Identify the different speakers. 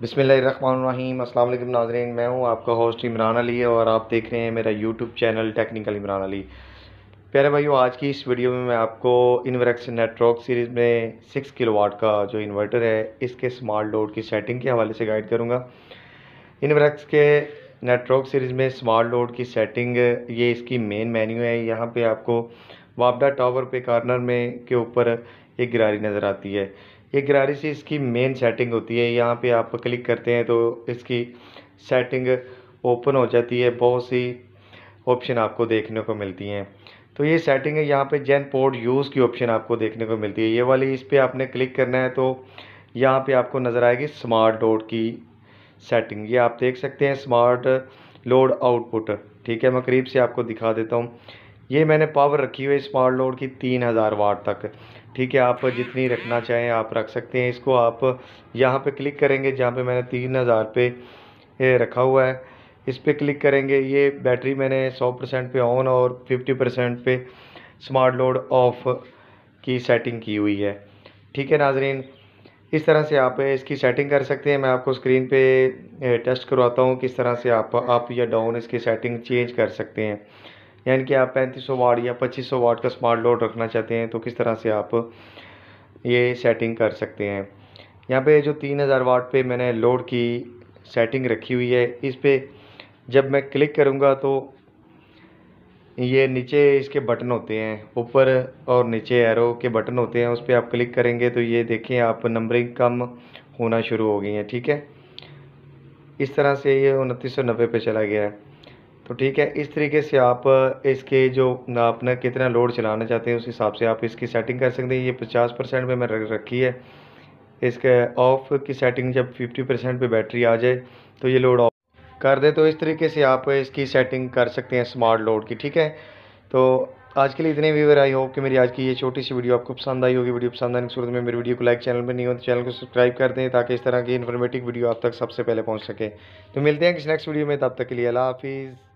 Speaker 1: बिसमीम अस्सलाम वालेकुम नाजरीन मैं हूँ आपका होस्ट इमरान अली और आप देख रहे हैं मेरा YouTube channel technical Imran Ali प्यारे भाइयों आज की इस वीडियो में मैं आपको इनवरेक्स नेटवर्क सीरीज़ में सिक्स किलो वाट का जो इन्वर्टर है इसके स्मार्ट लोड की सेटिंग के हवाले से गाइड करूँगा इनवरेक्स के नेटवर्क सीरीज़ में स्मार्ट लोड की सेटिंग ये इसकी मेन मेन्यू है यहाँ पर आपको वापडा टावर पे कार्नर में के ऊपर ये गिरारी नज़र आती है ये गिरारी से इसकी मेन सेटिंग होती है यहाँ पे आप क्लिक करते हैं तो इसकी सेटिंग ओपन हो जाती है बहुत सी ऑप्शन आपको देखने को मिलती हैं तो ये सेटिंग है यहाँ पे जैन पोर्ट यूज़ की ऑप्शन आपको देखने को मिलती है ये वाली इस पर आपने क्लिक करना है तो यहाँ पे आपको नज़र आएगी स्मार्ट लोड की सेटिंग ये आप देख सकते हैं स्मार्ट लोड आउटपुट ठीक है मैं करीब से आपको दिखा देता हूँ ये मैंने पावर रखी हुई स्मार्ट लोड की तीन हज़ार वाट तक ठीक है आप जितनी रखना चाहें आप रख सकते हैं इसको आप यहाँ पे क्लिक करेंगे जहाँ पे मैंने तीन हज़ार पे ये रखा हुआ है इस पर क्लिक करेंगे ये बैटरी मैंने सौ परसेंट पर ऑन और फिफ्टी परसेंट पे स्मार्ट लोड ऑफ की सेटिंग की हुई है ठीक है नाजरीन इस तरह से आप इसकी सेटिंग कर सकते हैं मैं आपको स्क्रीन पे टेस्ट करवाता हूँ किस तरह से आप अप या डाउन इसकी सेटिंग चेंज कर सकते हैं यानी कि आप पैंतीस सौ वाट या पच्चीस सौ वाट का स्मार्ट लोड रखना चाहते हैं तो किस तरह से आप ये सेटिंग कर सकते हैं यहाँ पे जो तीन हज़ार वाट पे मैंने लोड की सेटिंग रखी हुई है इस पर जब मैं क्लिक करूँगा तो ये नीचे इसके बटन होते हैं ऊपर और नीचे एरो के बटन होते हैं उस पर आप क्लिक करेंगे तो ये देखें आप नंबरिंग कम होना शुरू हो गई हैं ठीक है इस तरह से ये उनतीस सौ नब्बे पर चला गया है तो ठीक है इस तरीके से आप इसके जो अपना कितना लोड चलाना चाहते हैं उस हिसाब से आप इसकी सेटिंग कर सकते हैं ये पचास परसेंट पर मैंने रखी है इसके ऑफ़ की सेटिंग जब फिफ्टी परसेंट पर बैटरी आ जाए तो ये लोड ऑफ कर दे तो इस तरीके से आप इसकी सेटिंग कर सकते हैं स्मार्ट लोड की ठीक है तो आज के लिए इतने व्यवर आई हो कि मेरी आज की ये छोटी सी वीडियो आपको पसंद आई होगी वीडियो पसंद आने की सूरत में मेरी वीडियो को लाइक चैनल पर नहीं हो तो चैनल को सब्सक्राइब कर दें ताकि इस तरह की इन्फॉर्मेटिव वीडियो आप तक सबसे पहले पहुंच सके तो मिलते हैं किस नेक्स्ट वीडियो में तब तक के लिए अला हाफिज़